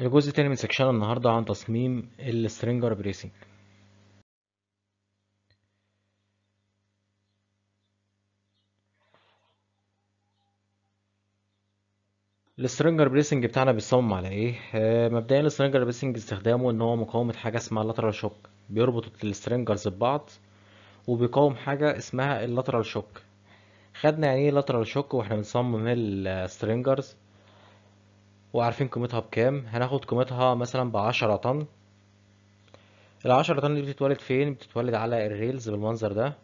الجزء التاني من سكشن النهاردة عن تصميم السترينجر بريسنج السترينجر بريسنج بتاعنا بيتصمم على ايه آه، مبدئيا السترينجر بريسنج استخدامه ان هو مقاومة حاجة اسمها اللاترال شوك بيربط السترينجرز ببعض وبيقاوم حاجة اسمها اللاترال شوك خدنا يعني ايه لاترال شوك واحنا بنصمم السترينجرز آه، وعارفين قيمتها بكام هناخد قيمتها مثلا بعشرة طن العشرة طن دي بتتولد فين بتتولد على الريلز بالمنظر ده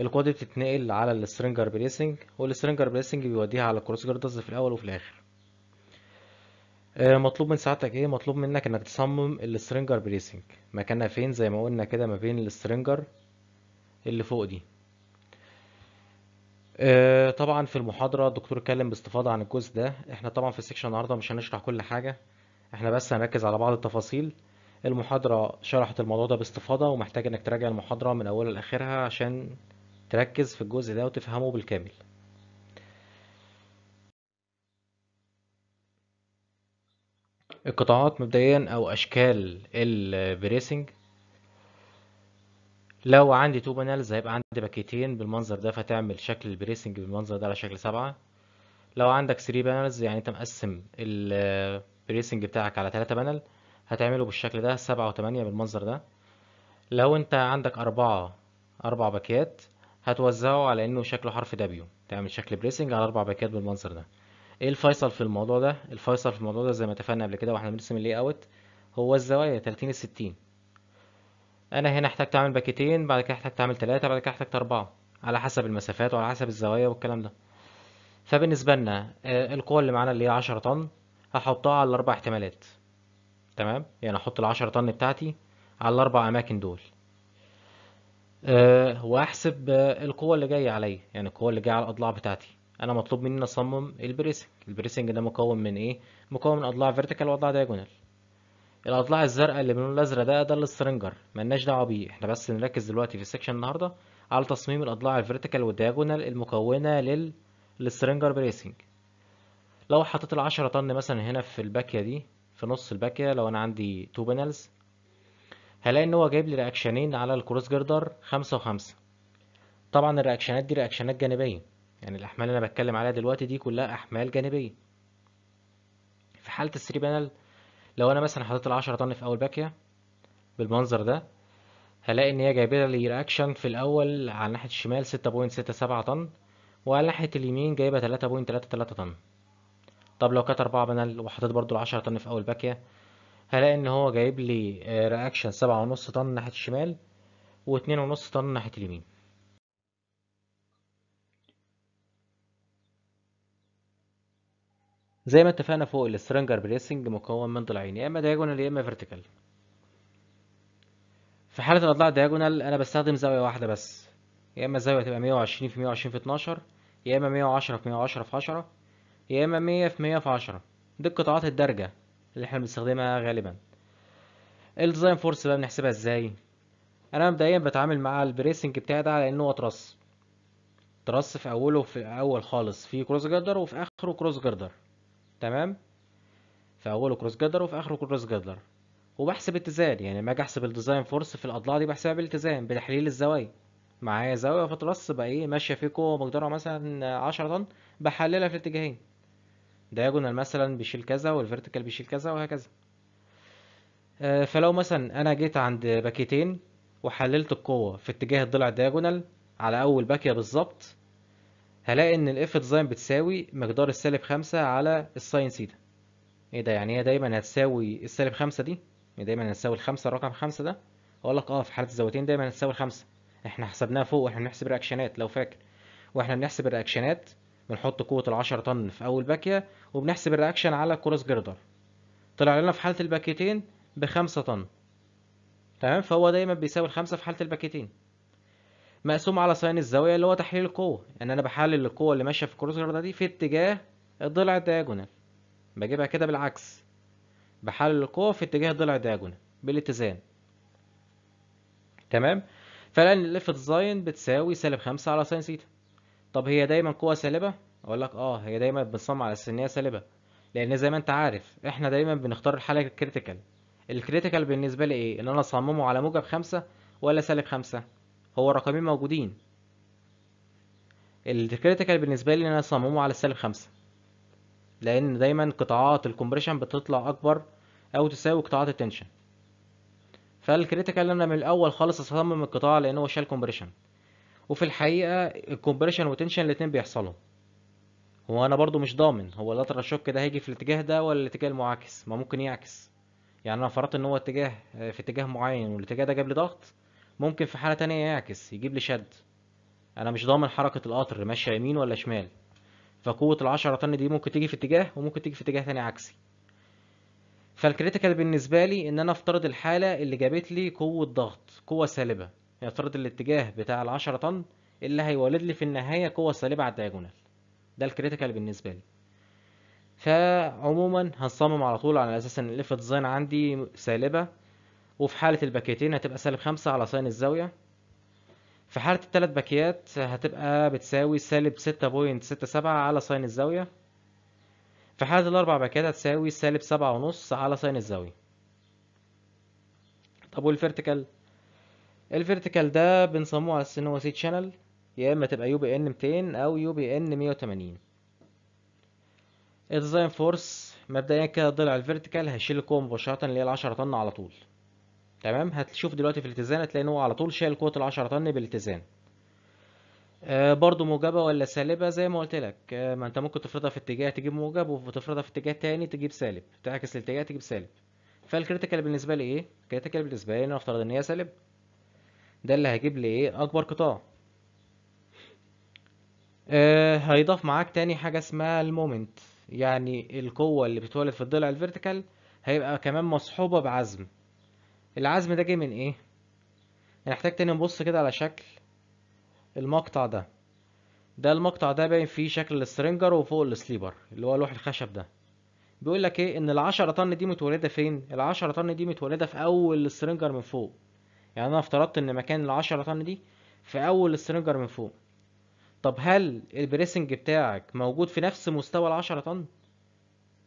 القوة دي بتتنقل على السترينجر بريسنج والسترينجر بريسنج بيوديها على الكروس جردز في الاول وفي الاخر آه، مطلوب من ساعتك ايه مطلوب منك انك تصمم السترينجر بريسنج مكانها فين زي ما قلنا كده ما بين السترينجر اللي فوق دي آه، طبعا في المحاضرة الدكتور اتكلم باستفاضة عن الجزء ده احنا طبعا في السكشن النهاردة مش هنشرح كل حاجة احنا بس هنركز على بعض التفاصيل المحاضرة شرحت الموضوع ده باستفاضة ومحتاج انك تراجع المحاضرة من اولها لاخرها عشان تركز في الجزء ده وتفهمه بالكامل القطاعات مبدئيا او اشكال البريسنج لو عندي تو بانلز هيبقى عندي باكيتين بالمنظر ده فتعمل شكل البريسنج بالمنظر ده على شكل سبعة لو عندك 3 بانلز يعني انت مقسم البريسنج بتاعك على 3 بانل هتعمله بالشكل ده سبعة وتمانية بالمنظر ده لو انت عندك أربعة أربع باكيات هتوزعه على انه شكله حرف دبليو تعمل شكل بريسنج على أربع باكيات بالمنظر ده ايه الفيصل في الموضوع ده الفيصل في الموضوع ده زي ما اتفقنا قبل كده واحنا بنرسم اللي اوت هو الزوايا 30 ل 60 انا هنا احتاجت اعمل باكيتين بعد كده احتاجت اعمل تلاتة بعد كده احتاجت اربعة على حسب المسافات وعلى حسب الزوايا والكلام ده فبالنسبة لنا آه، القوة اللي معانا اللي هي عشرة طن هحطها على الاربع احتمالات تمام يعني احط العشرة طن بتاعتي على الاربع اماكن دول أه واحسب آه، القوة اللي جاية عليا يعني القوة اللي جاية على الاضلاع بتاعتي انا مطلوب مني اصمم البريسنج البريسنج ده مكون من ايه مكون من اضلاع فيرتيكال واضلاع دايجونال الاضلاع الزرقاء اللي باللون الازرق ده ده السترنجر مالناش دعوه بيه احنا بس نركز دلوقتي في السكشن النهارده على تصميم الاضلاع الفيرتيكال والدياجونال المكونه للسترنجر بريسنج لو حطيت العشرة طن مثلا هنا في الباكيه دي في نص الباكيه لو انا عندي تو بانلز هلاقي ان هو جايب لي رياكشنين على الكروس جردر خمسة وخمسة طبعا الرياكشنات دي رياكشنات جانبيه يعني الاحمال اللي انا بتكلم عليها دلوقتي دي كلها احمال جانبيه في حاله الثري بانل لو انا مثلا حطيت 10 طن في اول باكية بالمنظر ده هلاقي ان هي جايبه لي رياكشن في الاول على ناحية الشمال ستة بوينت ستة سبعة طن وعلى ناحية اليمين جايبة تلاتة بوينت تلاتة تلاتة طن طب لو كانت أربعة بنل وحطيت برضو 10 طن في أول باكية هلاقي إن هو جايب لي رياكشن سبعة ونص طن ناحية الشمال واتنين ونص طن ناحية اليمين زي ما اتفقنا فوق السترنجر بريسنج مكون من ضلعين يا اما دياجونال يا اما فيرتيكال في حالة الأضلاع الدياجونال أنا بستخدم زاوية واحدة بس يا إما الزاوية تبقى مية وعشرين في مية وعشرين في اتناشر يا إما مية وعشرة في مية وعشرة في عشرة يا إما مية في مية في عشرة دي القطاعات الدرجة اللي احنا بنستخدمها غالبا الديزاين فورس بقى بنحسبها ازاي أنا مبدئيا بتعامل مع البريسنج بتاعي ده على إن هو ترص ترص في أوله في أول خالص في كروس جردر وفي آخره كروس جردر تمام في اوله كروس جدر وفي اخره كروس جدر وبحسب اتزان يعني لما اجي احسب الديزاين فورس في الاضلاع دي بحسبها بالتزام بتحليل الزوايا معايا زاويه فترص بقى ايه ماشيه قوه مقدارها مثلا 10 طن بحللها في الاتجاهين دياجونال مثلا بيشيل كذا والفيرتيكال بيشيل كذا وهكذا آه، فلو مثلا انا جيت عند باكيتين وحللت القوه في اتجاه الضلع الدياجونال على اول باكيه بالظبط هلاقي ان الاف ديزاين بتساوي مقدار السالب خمسة على الساين سيتا ايه ده يعني هي دايما هتساوي السالب خمسة دي يعني دايما هتساوي الخمسة رقم خمسة ده اقول لك اه في حالة الزاويتين دايما هتساوي الخمسة احنا حسبناها فوق واحنا بنحسب الرياكشنات لو فاكر واحنا بنحسب الرياكشنات بنحط قوة العشرة طن في أول باكية وبنحسب الرياكشن على كروس جردر طلع لنا في حالة الباكيتين بخمسة طن تمام فهو دايما بيساوي الخمسة في حالة الباكيتين مقسوم على صين الزاويه اللي هو تحليل القوه يعني انا بحلل القوه اللي ماشيه في الكروس الارضيه دي في اتجاه الضلع الدياجونال بجيبها كده بالعكس بحلل القوه في اتجاه الضلع الدياجونال بالاتزان تمام فلان الليفت زاين بتساوي سالب خمسة على صين سيتا طب هي دايما قوه سالبه اقول لك اه هي دايما بتصم على ان هي سالبه لان زي ما انت عارف احنا دايما بنختار الحاله الكريتيكال الكريتيكال بالنسبه لي ايه ان انا اصممه على موجب خمسة ولا سالب خمسة هو رقمين موجودين الكريتيكال بالنسبة لي ان انا اصممه على السالب خمسة لان دايما قطاعات الكومبريشن بتطلع اكبر او تساوي قطاعات التنشن فالكريتيكال انا من الاول خالص اصمم القطاع لان هو شال كومبريشن وفي الحقيقة الكومبريشن والتنشن الاتنين بيحصلوا هو انا برضو مش ضامن هو اللاترال شوك ده هيجي في الاتجاه ده ولا الاتجاه المعاكس ما ممكن يعكس يعني انا فرضت ان هو اتجاه في اتجاه معين والاتجاه ده جاب لي ضغط ممكن في حالة تانية يعكس يجيب لي شد انا مش ضامن حركة القطر ماشية يمين ولا شمال فقوة العشرة طن دي ممكن تيجي في اتجاه وممكن تيجي في اتجاه تاني عكسي فالكريتيكال بالنسبة لي ان انا افترض الحالة اللي جابت لي قوة ضغط قوة سالبة يعني افترض الاتجاه بتاع العشرة طن اللي هيولد لي في النهاية قوة سالبة على الدياجونال ده الكريتيكال بالنسبة لي فعموما هنصمم على طول على اساس ان الاف ديزاين عندي سالبة وفي حالة الباكيتين هتبقى سالب خمسة على ساين الزاوية في حالة التلات باكيات هتبقى بتساوي سالب ستة بوينت ستة سبعة على ساين الزاوية في حالة الأربع باكيات هتساوي سالب سبعة ونص على ساين الزاوية طب والفيرتيكال الفيرتيكال ده بنسموه على أساس إن هو سي شانل يا إما تبقى يو بي إن ميتين أو يو بي إن مية وتمانين الديزاين فورس مبدئيا كده ضلع الفيرتيكال هيشيل القوة مباشرة اللي هي العشرة طن على طول تمام هتشوف دلوقتي في الاتزان هتلاقي ان هو على طول شايل قوه ال10 طن بالاتزان آه برضو موجبة ولا سالبة زي ما قلت لك آه ما انت ممكن تفرضها في اتجاه تجيب موجب وتفرضها في اتجاه تاني تجيب سالب تعكس الاتجاه تجيب سالب فالكريتيكال بالنسبة لي ايه؟ الكريتيكال بالنسبة لي نفترض ان هي سالب ده اللي هيجيب لي ايه؟ اكبر قطاع آه هيضاف معاك تاني حاجة اسمها المومنت يعني القوة اللي بتتولد في الضلع الفيرتيكال هيبقى كمان مصحوبة بعزم العزم ده جه من ايه هنحتاج تاني نبص كده على شكل المقطع ده ده المقطع ده باين فيه شكل السرنجر وفوق السليبر اللي هو لوح الخشب ده بيقول لك ايه ان العشرة طن دي متولده فين العشرة طن دي متولده في اول السرنجر من فوق يعني انا افترضت ان مكان العشرة طن دي في اول السرنجر من فوق طب هل البريسنج بتاعك موجود في نفس مستوى العشرة طن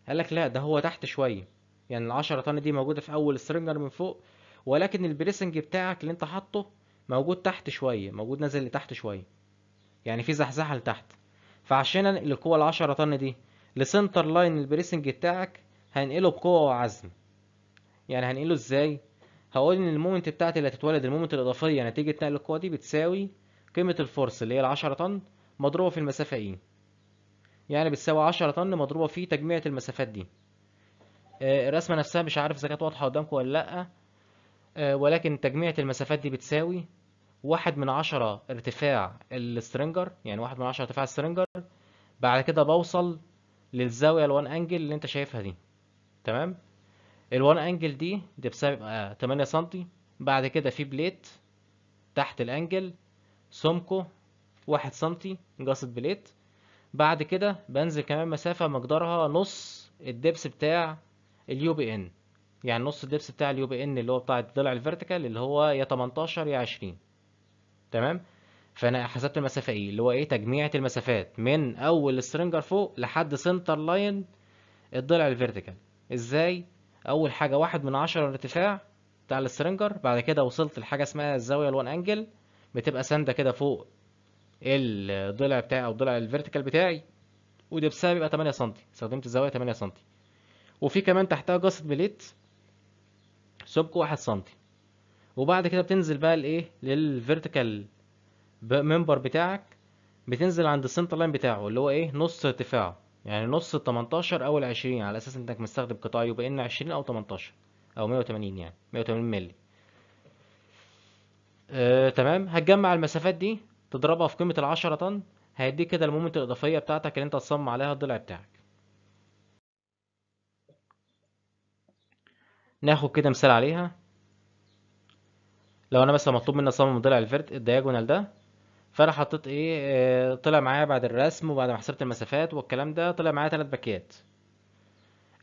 قال لك لا ده هو تحت شويه يعني العشرة طن دي موجوده في اول السرنجر من فوق ولكن البريسنج بتاعك اللي انت حاطه موجود تحت شويه موجود نازل لتحت شويه يعني في زحزحه لتحت فعشان انقل القوه ال 10 طن دي لسنتر لاين البريسنج بتاعك هنقله بقوه وعزم يعني هنقله ازاي هقول ان المومنت بتاعتي اللي هتتولد المومنت الاضافيه نتيجه نقل القوه دي بتساوي قيمه الفورس اللي هي ال 10 طن مضروبه في المسافه ايه يعني بتساوي 10 طن مضروبه في تجميع المسافات دي آه، الرسمه نفسها مش عارف اذا كانت واضحه قدامكم ولا لا آه، ولكن تجميعة المسافات دي بتساوي واحد من عشرة ارتفاع السترينجر يعني واحد من عشرة ارتفاع السترينجر بعد كده بوصل للزاوية الوان انجل اللي انت شايفها دي تمام الوان انجل دي دي بسبب 8 سنتي بعد كده في بليت تحت الانجل سمكه واحد سنتي جاصة بليت بعد كده بنزل كمان مسافة مقدارها نص الدبس بتاع اليو بي ان يعني نص الدبس بتاع اليو بي ان اللي هو بتاع الضلع الفيرتيكال اللي هو يا 18 يا 20 تمام فانا حسبت المسافه ايه اللي هو ايه تجميعة المسافات من اول سترينجر فوق لحد سنتر لاين الضلع الفيرتيكال ازاي اول حاجه واحد من عشرة الارتفاع بتاع السترينجر بعد كده وصلت لحاجه اسمها الزاويه الوان انجل بتبقى سانده كده فوق الضلع بتاعي او الضلع الفيرتيكال بتاعي ودبسها بيبقى 8 سم استخدمت الزاويه 8 سم وفي كمان تحتها جاست بليت سمكه واحد سنتي وبعد كده بتنزل بقى لايه للفيرتيكال ممبر بتاعك بتنزل عند السنتر لاين بتاعه اللي هو ايه نص ارتفاعه يعني نص ال 18 او ال 20 على اساس انك مستخدم قطاع يبقى ان 20 او 18 او 180 يعني 180 مللي آه، تمام هتجمع المسافات دي تضربها في قيمه ال 10 طن هيديك كده المومنت الاضافيه بتاعتك اللي انت هتصمم عليها الضلع بتاعك ناخد كده مثال عليها لو انا مثلا مطلوب مني اصمم ضلع الفرد الدياجونال ده فانا حطيت ايه آه، طلع معايا بعد الرسم وبعد ما حسبت المسافات والكلام ده طلع معايا تلات باكيات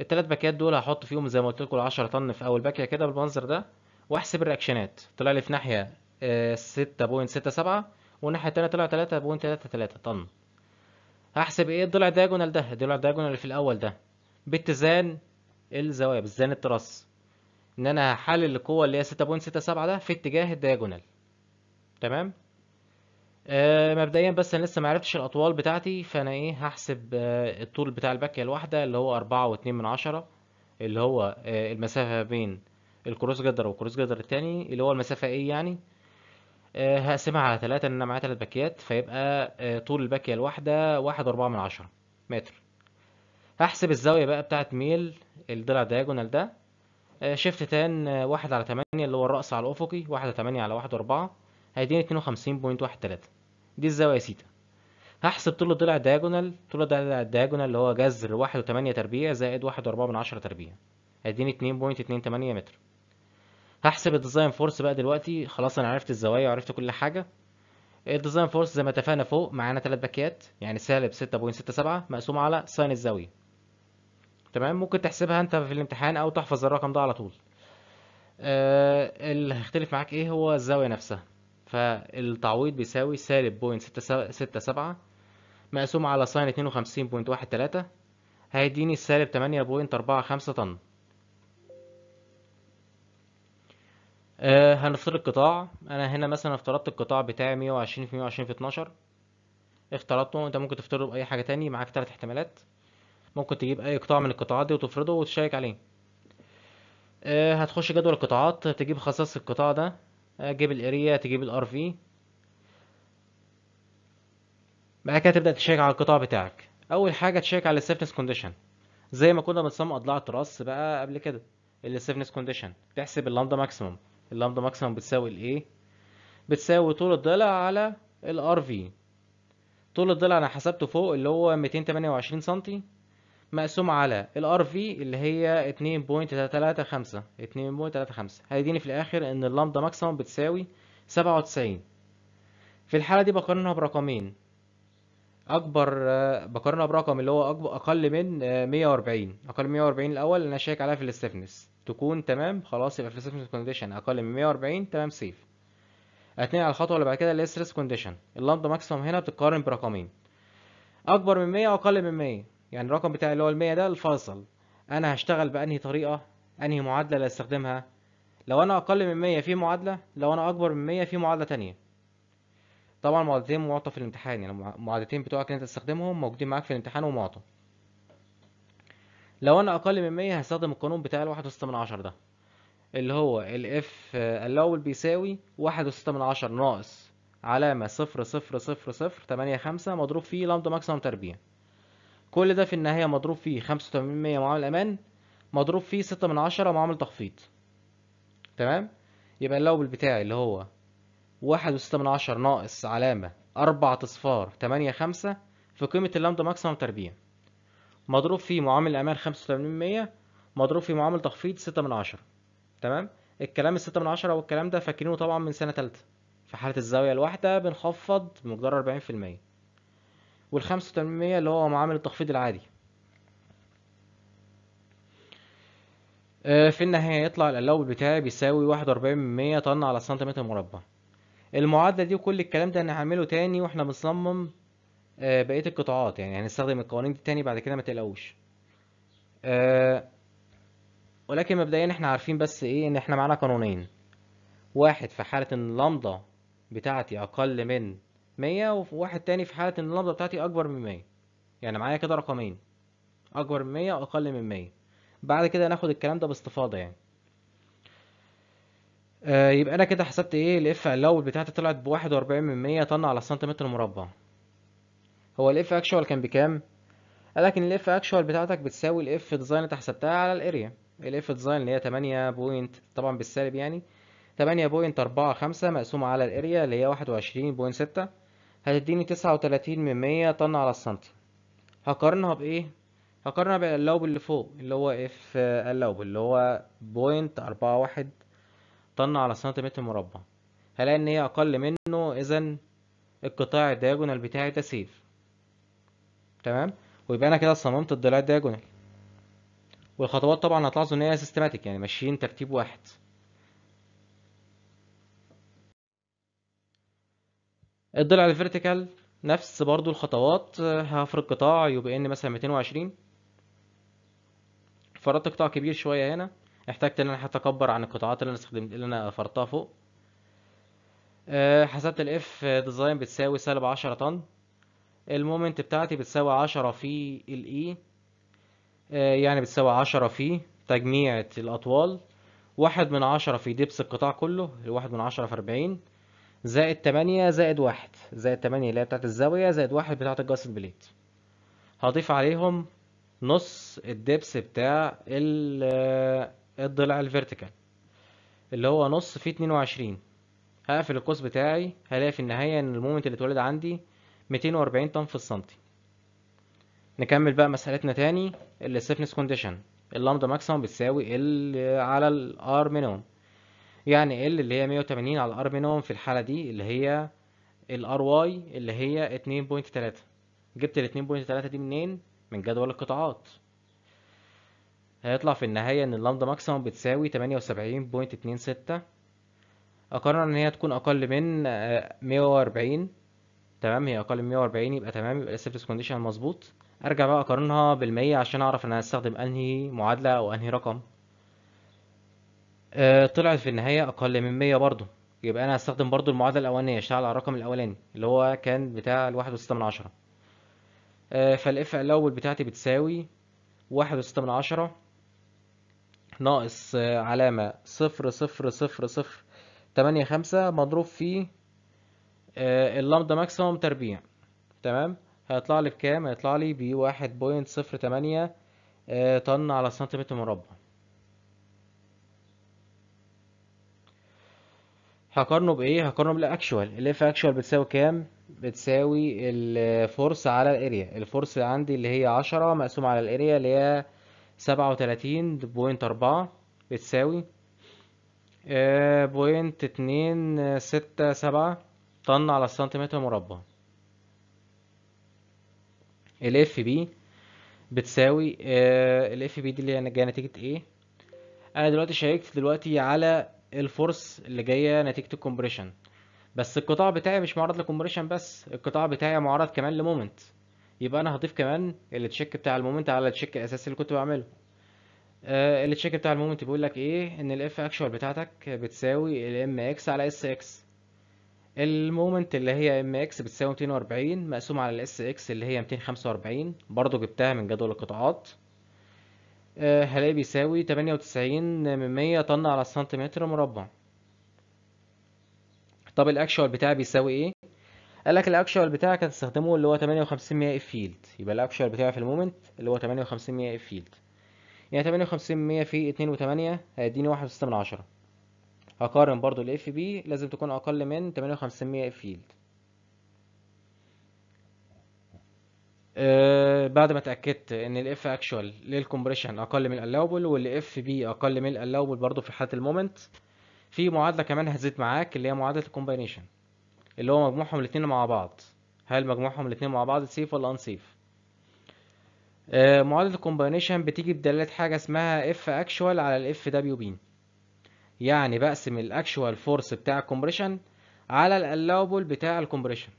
التلات باكيات دول هحط فيهم زي ما قلت لكم 10 طن في اول باكيه كده بالمنظر ده واحسب الرياكشنات طلع لي في ناحيه 6.67 آه، والناحيه التانيه طلع 3.33 طن هحسب ايه الضلع الدياجونال ده الضلع الدياجونال اللي في الاول ده باتزان الزوايا باتزان التراس ان انا هحلل القوه اللي هي 6.67 ده في اتجاه الدياجونال تمام آه مبدئيا بس انا لسه معرفتش الاطوال بتاعتي فانا ايه هحسب آه الطول بتاع الباكيه الواحده اللي هو أربعة واتنين من عشرة اللي هو آه المسافه بين الكروس جدر والكروس جدر التاني اللي هو المسافه ايه يعني آه هقسمها على تلاتة ان انا معايا تلات باكيات فيبقى آه طول الباكيه الواحده واحد وأربعة من عشرة متر هحسب الزاويه بقى بتاعت ميل الضلع دياجونال ده شيفت آه، تان آه، واحد على تمانية اللي هو الرأس على الأفقي واحد على تمانية على واحد وأربعة هيديني اتنين وخمسين بوينت واحد تلاتة دي الزاوية سيتا هحسب طول الضلع الدياجونال طول الضلع الدياجونال اللي هو جذر واحد وتمانية تربيع زائد واحد وأربعة من عشرة تربيع هيديني اتنين بوينت اتنين تمانية متر هحسب الديزاين فورس بقى دلوقتي خلاص أنا عرفت الزوايا وعرفت كل حاجة الديزاين آه، فورس زي ما اتفقنا فوق معانا تلات باكيات يعني سالب ستة بوينت ستة سبعة مقسوم على ساين الزاوية تمام ممكن تحسبها انت في الامتحان او تحفظ الرقم ده على طول آه اللي هيختلف معاك ايه هو الزاوية نفسها فالتعويض بيساوي سالب بوينت ستة سبعة مقسوم على ساين اتنين وخمسين بوينت واحد تلاتة هيديني سالب تمانية بوينت أربعة خمسة طن آه هنفترض القطاع انا هنا مثلا افترضت القطاع بتاعي مية وعشرين في مية وعشرين في اتناشر افترضته انت ممكن تفترضه بأي حاجة تاني معاك تلات احتمالات ممكن تجيب اي قطاع من القطاعات دي وتفرضه وتشيك عليه آه، هتخش جدول القطاعات تجيب خصائص القطاع ده آه، تجيب الاريا تجيب الار في بعد كده تبدا تشيك على القطاع بتاعك اول حاجه تشيك على السيفنس كونديشن زي ما كنا بنصمم اضلاع التراس بقى قبل كده السيفنس كونديشن تحسب اللامدا ماكسيموم اللامدا ماكسيموم بتساوي الايه بتساوي طول الضلع على الار في طول الضلع انا حسبته فوق اللي هو 228 سنتي مقسوم على الار في اللي هي 2.335 2.35 هيديني في الاخر ان اللامدا ماكسيمم بتساوي 97 في الحالة دي بقارنها برقمين اكبر بقارنها برقم اللي هو أكبر اقل من 140 آه، اقل من 140 الاول اللي انا شايك عليها في الاستفنس تكون تمام خلاص يبقى في الاستفنس كونديشن اقل من 140 تمام سيف اتنين على الخطوه اللي بعد كده اللي هي ستريس كونديشن اللامدا ماكسيمم هنا بتتقارن برقمين اكبر من 100 واقل من 100 يعني الرقم بتاعي اللي هو المية ده الفاصل انا هشتغل بانهي طريقة انهي معادلة اللي هستخدمها لو انا اقل من مية في معادلة لو انا اكبر من مية في معادلة تانية طبعا معادلتين معطى في الامتحان يعني المعادلتين بتوعك اللي انت تستخدمهم موجودين معاك في الامتحان ومعطى لو انا اقل من مية هستخدم القانون بتاع الواحد وستة من عشر ده اللي هو الاف آه، الاول بيساوي واحد وستة من عشر ناقص علامة صفر صفر صفر صفر تمانية خمسة مضروب فيه لامدا ماكسيمم تربيع كل ده في النهاية مضروب فيه خمسة وتمانين مية معامل أمان مضروب فيه ستة من عشرة معامل تخفيض تمام يبقى اللو بتاعي اللي هو واحد وستة من عشرة ناقص علامة أربعة أصفار تمانية خمسة في قيمة اللامدا ماكسيمم تربيع مضروب فيه معامل أمان خمسة وتمانين مية مضروب فيه معامل تخفيض ستة من عشرة تمام الكلام الستة من عشرة والكلام ده فاكرينه طبعا من سنة تالتة في حالة الزاوية الواحدة بنخفض بمقدار أربعين في المية وال 85% اللي هو معامل التخفيض العادي آه، في النهاية يطلع القلوب بتاعي بيساوي واحد وأربعين من مية طن على سنتيمتر مربع المعادلة دي وكل الكلام ده هنعمله تاني واحنا بنصمم آه، بقية القطاعات يعني هنستخدم القوانين دي تاني بعد كده ما تقلقوش آه، ولكن مبدئيا احنا عارفين بس ايه ان احنا معانا قانونين واحد في حالة ان اللمضة بتاعتي اقل من 100 وواحد تاني في حالة ان النبضة بتاعتي اكبر من 100 يعني معايا كده رقمين اكبر من 100 واقل من 100 بعد كده ناخد الكلام ده باستفاضة يعني آه يبقى انا كده حسبت ايه الاف الاول بتاعتي طلعت بواحد واربعين من مية طن على سنتيمتر مربع هو الاف اكشوال كان بكام قالك ان الاف اكشوال بتاعتك بتساوي الاف ديزاين انت حسبتها على الاريا الاف ديزاين اللي هي تمانية بوينت طبعا بالسالب يعني تمانية بوينت اربعة خمسة مقسومة على الاريا اللي هي واحد وعشرين بوينت ستة هتديني تسعة وتلاتين من مية طن على السنتي هقارنها بايه هقارنها باللوب اللي فوق اللي هو اف اللوب اللي هو بوينت اربعة واحد طن على سنتيمتر مربع هلاقي ان هي اقل منه اذا القطاع الدياجونال بتاعي ده سيف تمام ويبقى انا كده صممت الضلع الدياجونال والخطوات طبعا هتلاحظوا ان هي سيستماتيك يعني ماشيين ترتيب واحد الضلع الفيرتيكال نفس برضو الخطوات هفرد قطاع يبقى ان مثلا 220 فردت قطاع كبير شويه هنا احتجت ان انا حتى اكبر عن القطاعات اللي انا استخدمت اللي انا فردتها فوق آه، حسبت الاف ديزاين بتساوي سالب 10 طن المومنت بتاعتي بتساوي 10 في الاي e. آه، يعني بتساوي 10 في تجميعة الاطوال واحد من عشرة في دبس القطاع كله واحد من عشرة في أربعين زائد تمانية زائد واحد زائد تمانية اللي هي بتاعت الزاوية زائد واحد بتاعت الجاس البليت هضيف عليهم نص الدبس بتاع آه، الضلع الفيرتيكال اللي هو نص فيه اتنين وعشرين هقفل القوس بتاعي هلاقي في النهاية ان المومنت اللي اتولد عندي ميتين واربعين طن في السنتي نكمل بقى مسألتنا تاني الستفنس كونديشن اللامدا ماكسيموم بتساوي ال على الار مينيمم يعني ال اللي هي 180 على الار مينيمم في الحالة دي اللي هي الار واي اللي هي 2.3 جبت ال 2.3 دي منين؟ من جدول القطاعات هيطلع في النهاية ان اللامدا ماكسيمم بتساوي 78.26 اقرر ان هي تكون اقل من 140 آه، تمام هي اقل من 140 يبقى تمام يبقى السيفتس كونديشن مظبوط ارجع بقى اقارنها بالمية عشان اعرف ان انا هستخدم انهي معادلة او انهي رقم آه، طلعت في النهاية أقل من 100 برضه يبقى أنا هستخدم برضه المعادلة الأولانية أشتغل على الرقم الأولاني اللي هو كان بتاع الواحد وستة من عشرة آه، فالإف الأول بتاعتي بتساوي واحد وستة من عشرة ناقص آه، علامة صفر صفر صفر صفر تمانية خمسة مضروب في اللامدا ماكسيموم تربيع تمام هيطلع لي بكام هيطلع لي بواحد بوينت صفر تمانية طن على سنتيمتر مربع هقارنه بايه هقارنه بالاكشوال الاف اكشوال بتساوي كام بتساوي الفورس على الاريا الفورس عندي اللي هي عشرة مقسوم على الاريا اللي هي سبعة وتلاتين بوينت أربعة بتساوي بوينت آه، اتنين ستة سبعة طن على السنتيمتر مربع الاف بي بتساوي آه، الاف بي دي اللي هي نتيجة ايه انا دلوقتي شيكت دلوقتي على الفورس اللي جايه نتيجه الكومبريشن بس القطاع بتاعي مش معرض لكومبريشن بس القطاع بتاعي معرض كمان لمومنت يبقى انا هضيف كمان التشيك بتاع المومنت على التشيك الاساسي اللي كنت بعمله آه التشيك بتاع المومنت بيقول لك ايه ان الاف اكشوال بتاعتك بتساوي الام اكس على اس اكس المومنت اللي هي ام اكس بتساوي 240 مقسوم على الاس اكس اللي هي 245 برضو جبتها من جدول القطاعات آه هلاقي بيساوي تمانية وتسعين من مية طن على سنتيمتر مربع طب الاكشوال بتاعي بيساوي ايه قالك الاكشوال بتاعي هتستخدمه اللي هو تمانية وخمسين مية اف فيلد يبقى الاكشوال بتاعي في المومنت اللي هو تمانية وخمسين مية اف فيلد يعني تمانية وخمسين مية في اتنين وتمانية هيديني واحد وستة من عشرة هقارن برضو الاف بي لازم تكون اقل من تمانية وخمسين مية اف فيلد آه، بعد ما اتاكدت ان الاف اكشوال للكمبريشن اقل من الالاوبل والاف بي اقل من الالاوبل برضو في حاله المومنت في معادله كمان هزيت معاك اللي هي معادله الكومبينيشن اللي هو مجموعهم الاثنين مع بعض هل مجموعهم الاثنين مع بعض سيف ولا انسيف آه معادله الكومبينيشن بتيجي بدلاله حاجه اسمها اف اكشوال على الاف دبليو بي يعني بقسم الاكشوال فورس بتاع الكومبريشن على الالاوبل بتاع الكومبريشن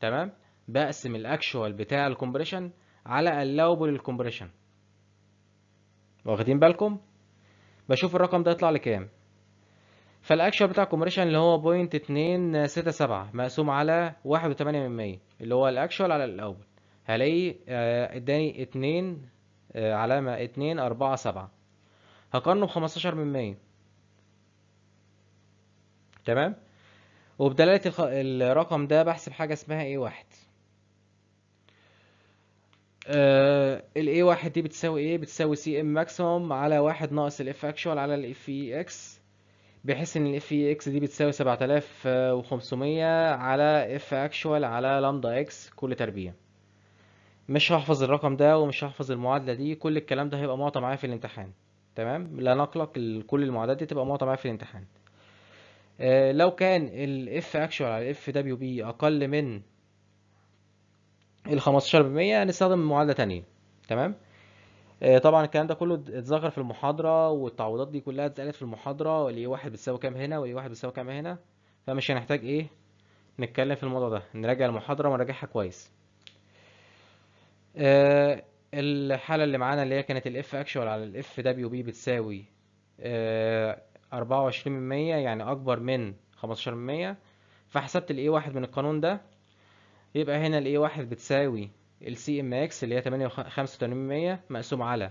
تمام بقسم الاكشوال بتاع الكومبريشن على اللوبل الكومبريشن واخدين بالكم بشوف الرقم ده يطلع لي كام فالاكشوال بتاع الكومبريشن اللي هو بوينت اتنين ستة سبعة مقسوم على واحد وتمانية من مية اللي هو الاكشوال على الاول هلاقي آه، اداني اتنين آه، علامة اتنين اربعة سبعة هقارنه بخمستاشر من مية تمام وبدلالة الرقم ده بحسب حاجة اسمها ايه واحد آه، ال a واحد دي بتساوي ايه بتساوي سي ام ماكسيموم على واحد ناقص الاف اكشوال على الاف اي اكس e بحيث ان الاف اي اكس e دي بتساوي سبعة آلاف وخمسمية على اف اكشوال على لامدا اكس كل تربيع مش هحفظ الرقم ده ومش هحفظ المعادله دي كل الكلام ده هيبقى معطى معايا في الامتحان تمام لا نقلق كل المعادلات دي تبقى معطى معايا في الامتحان آه، لو كان الاف اكشوال على الاف دبليو بي اقل من ال 15% هنستخدم يعني معادله ثانيه تمام آه، طبعا الكلام ده كله اتذكر في المحاضره والتعويضات دي كلها اتقالت في المحاضره واللي واحد بتساوي كام هنا واللي واحد بتساوي كام هنا فمش هنحتاج ايه نتكلم في الموضوع ده نراجع المحاضره ونراجعها كويس آه، الحالة اللي معانا اللي هي كانت الاف اكشوال على الاف دبليو بي بتساوي 24% آه، يعني أكبر من 15% فحسبت الاي واحد من القانون ده يبقى هنا الايه واحد بتساوي السي ام اكس اللي هي تمانية 85 مقسوم على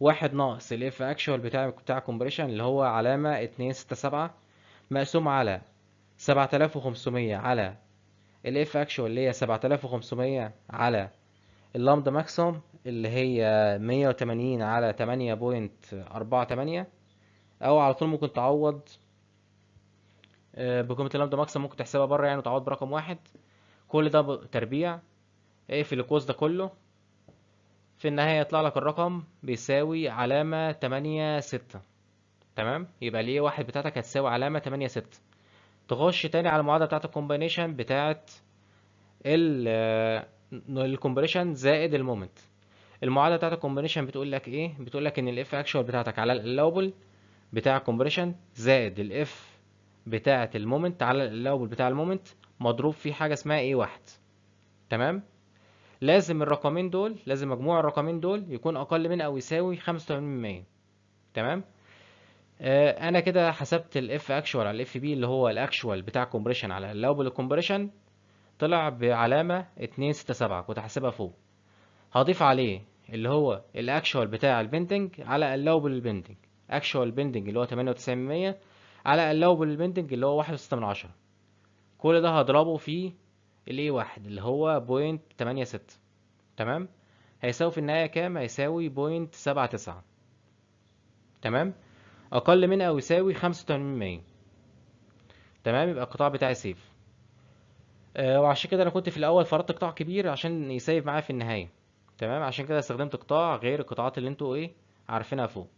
واحد ناقص الاف اكشوال بتاع بتاع الكومبريشن اللي هو علامة اتنين ستة سبعة مقسوم على سبعة تلاف وخمسمية على الاف اكشوال اللي هي سبعة تلاف وخمسمية على اللامدا ماكسيموم اللي هي مية وتمانين على تمانية بوينت أربعة تمانية أو على طول ممكن تعوض آه، بقيمة اللامدا ماكسيم ممكن تحسبها بره يعني وتعوض برقم واحد كل ده تربيع اقفل القوس ده كله في النهاية يطلع لك الرقم بيساوي علامة تمانية ستة تمام يبقى ليه واحد بتاعتك هتساوي علامة تمانية ستة تخش تاني على المعادلة بتاعت الكومبينيشن بتاعت الكومبريشن آه، زائد المومنت المعادله بتاعت الكومبينيشن بتقول لك ايه بتقول لك ان الاف اكشوال بتاعتك على الالاوبل بتاع الكومبريشن زائد الاف بتاعت المومنت على الالاوبل بتاع المومنت مضروب في حاجة اسمها A1 تمام لازم الرقمين دول لازم مجموع الرقمين دول يكون أقل من أو يساوي 85% تمام آه أنا كده حسبت ال F actual على ال FB اللي هو الأكشوال بتاع compression على allowable compression طلع بعلامة 267 كنت هحسبها فوق هضيف عليه اللي هو الـ الاكشوال بتاع البنتنج على allowable البنتنج اكشوال بنتنج اللي هو 98% على allowable البنتنج اللي هو 1.6 كل ده هضربه في a واحد اللي هو بوينت تمانية ستة تمام هيساوي في النهاية كام هيساوي بوينت سبعة تسعة تمام اقل من او يساوي خمسة وتمانين مية تمام يبقى القطاع بتاعي سيف أه وعشان كده انا كنت في الاول فرضت قطاع كبير عشان يسيف معايا في النهاية تمام عشان كده استخدمت قطاع غير القطاعات اللي انتوا ايه عارفينها فوق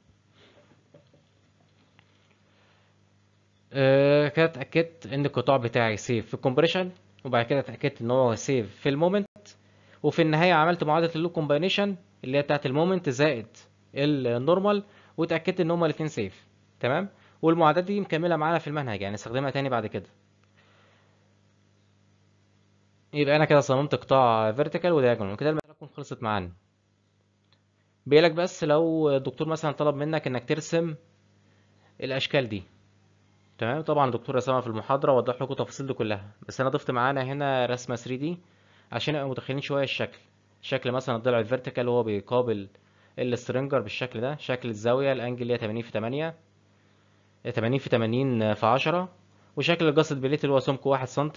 آه، كده اتاكدت ان القطاع بتاعي سيف في الكومبريشن وبعد كده اتاكدت ان هو سيف في المومنت وفي النهايه عملت معادله اللو كومبينيشن اللي هي بتاعت المومنت زائد النورمال واتاكدت ان هما الاثنين سيف تمام والمعادلات دي مكمله معانا في المنهج يعني استخدمها تاني بعد كده يبقى انا كده صممت قطاع فيرتيكال ودايجونال كده المساله تكون خلصت معانا بيقولك بس لو الدكتور مثلا طلب منك انك ترسم الاشكال دي تمام طبعا الدكتور اسامه في المحاضرة وضح لكم التفاصيل دي كلها بس انا ضفت معانا هنا رسمة دي عشان نبقى متخيلين شوية الشكل شكل مثلا الضلع الفيرتيكال وهو بيقابل السترنجر بالشكل ده شكل الزاوية الانجل اللي هي 80 في 8 80 في 80 في 10 وشكل الجاست بليت اللي هو سمكه 1 سم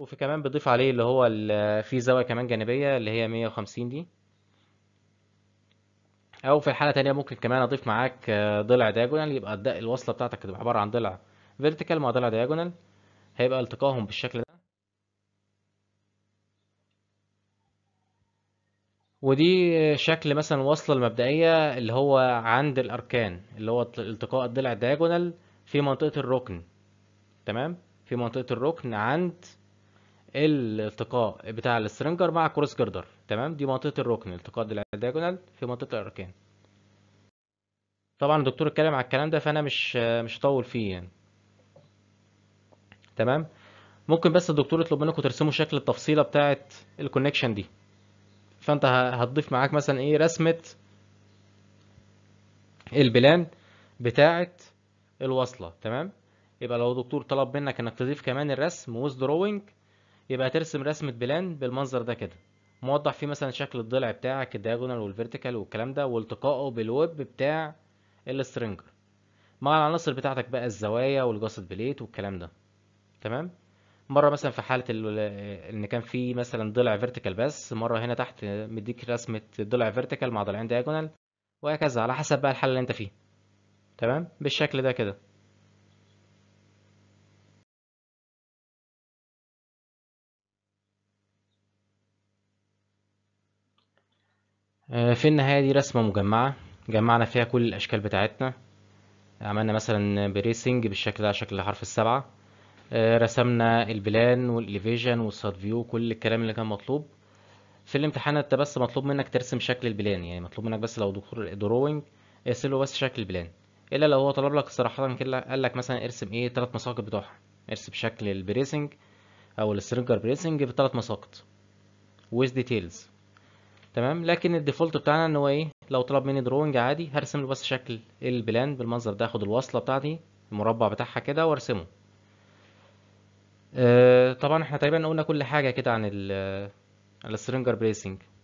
وفي كمان بضيف عليه اللي هو في زاوية كمان جانبية اللي هي 150 دي او في الحاله الثانيه ممكن كمان اضيف معاك آه، ضلع دياجونال يبقى الوصله بتاعتك تبقى عباره عن ضلع فيرتيكال مع ضلع دياجونال هيبقى التقاهم بالشكل ده ودي شكل مثلا الوصله المبدئيه اللي هو عند الاركان اللي هو التقاء الضلع الدياجونال في منطقه الركن تمام في منطقه الركن عند الالتقاء بتاع السرنجر مع كروس جردر تمام دي منطقه الركن التقاء الدياجونال في منطقه الاركان طبعا الدكتور اتكلم على الكلام ده فانا مش مش هطول فيه يعني تمام ممكن بس الدكتور يطلب منكم ترسموا شكل التفصيله بتاعه الكونكشن دي فانت هتضيف معاك مثلا ايه رسمه البلان بتاعه الوصله تمام يبقى لو الدكتور طلب منك انك تضيف كمان الرسم وذ دروينج يبقى هترسم رسمة بلان بالمنظر ده كده موضح فيه مثلا شكل الضلع بتاعك الدياجونال والفيرتيكال والكلام ده والتقائه بالويب بتاع السترينجر مع العناصر بتاعتك بقى الزوايا والجاصد بليت والكلام ده تمام مره مثلا في حاله ان كان في مثلا ضلع فيرتيكال بس مره هنا تحت مديك رسمه ضلع فيرتيكال مع ضلعين دياجونال وهكذا على حسب بقى الحاله اللي انت فيه تمام بالشكل ده كده آه، في النهاية دي رسمة مجمعة جمعنا فيها كل الأشكال بتاعتنا عملنا مثلا بريسنج بالشكل ده شكل حرف السبعة آه، رسمنا البلان والإليفيجن والسايد فيو كل الكلام اللي كان مطلوب في الامتحان انت بس مطلوب منك ترسم شكل البلان يعني مطلوب منك بس لو دكتور دروينج ارسم له بس شكل البلان الا لو هو طلب لك صراحه كده قال لك مثلا ارسم ايه تلات مساقط بتوعها ارسم شكل البريسنج او السرنجر بريسنج بثلاث مساقط ويز ديتيلز تمام لكن الديفولت بتاعنا ان هو ايه لو طلب مني دروينج عادي هرسم له بس شكل البلان بالمنظر ده اخد الوصله بتاعتي المربع بتاعها كده وارسمه آه، طبعا احنا تقريبا قلنا كل حاجه كده عن ال آه، السرنجر بريسنج